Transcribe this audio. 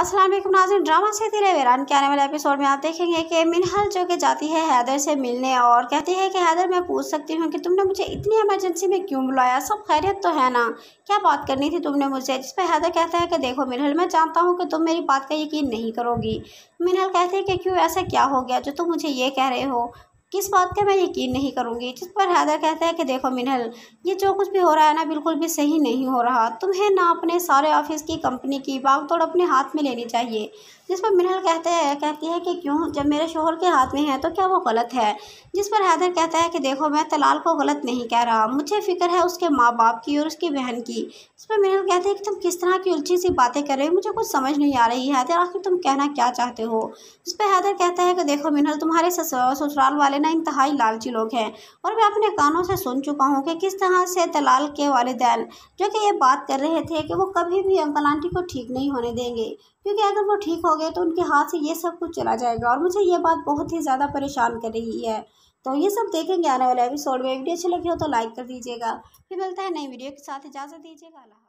असलम नाजिन drama से दिले वीरान के आने वाले एपिसोड में आप देखेंगे कि मिनहल जो कि जाती है हैदर से मिलने और कहती है कि हैदर मैं पूछ सकती हूँ कि तुमने मुझे इतनी इमरजेंसी में क्यों बुलाया सब खैरियत तो है ना क्या बात करनी थी तुमने मुझे जिस पर हैदर कहता है कि देखो मिनहल मैं जानता हूँ कि तुम मेरी बात का यकीन नहीं करोगी मिनहल कहती है कि क्यों ऐसा क्या हो गया जो तुम मुझे ये कह रहे हो किस बात का मैं यकीन नहीं करूँगी जिस पर हैदर कहता है कि देखो मिनहल ये जो कुछ भी हो रहा है ना बिल्कुल भी सही नहीं हो रहा तुम्हें ना अपने सारे ऑफिस की कंपनी की तोड़ अपने हाथ में लेनी चाहिए जिस पर मिनल कहते हैं कहती है कि क्यों जब मेरे शोहर के हाथ में है तो क्या वो गलत है जिस पर हैदर कहता है कि देखो मैं तलाल को गलत नहीं कह रहा मुझे फ़िक्र है उसके माँ बाप की और उसकी बहन की इस पर मिनल कहते हैं कि तुम किस तरह की उलझी सी बातें कर रहे हो मुझे कुछ समझ नहीं आ रही है तो आखिर तुम कहना क्या चाहते हो जिस पर हैदर कहता है कि देखो मिनल तुम्हारे ससुराल वाले ना इंतहाई लालची लोग हैं और मैं अपने कानों से सुन चुका हूँ कि किस तरह से तलाल के वालदेन जो कि ये बात कर रहे थे कि वो कभी भी अंकल आंटी को ठीक नहीं होने देंगे क्योंकि अगर वो ठीक हो गए तो उनके हाथ से ये सब कुछ चला जाएगा और मुझे ये बात बहुत ही ज़्यादा परेशान कर रही है तो ये सब देखेंगे आने वाले एपिसोड में वीडियो अच्छी लगी हो तो लाइक कर दीजिएगा फिर मिलता है नई वीडियो के साथ इजाज़त दीजिएगा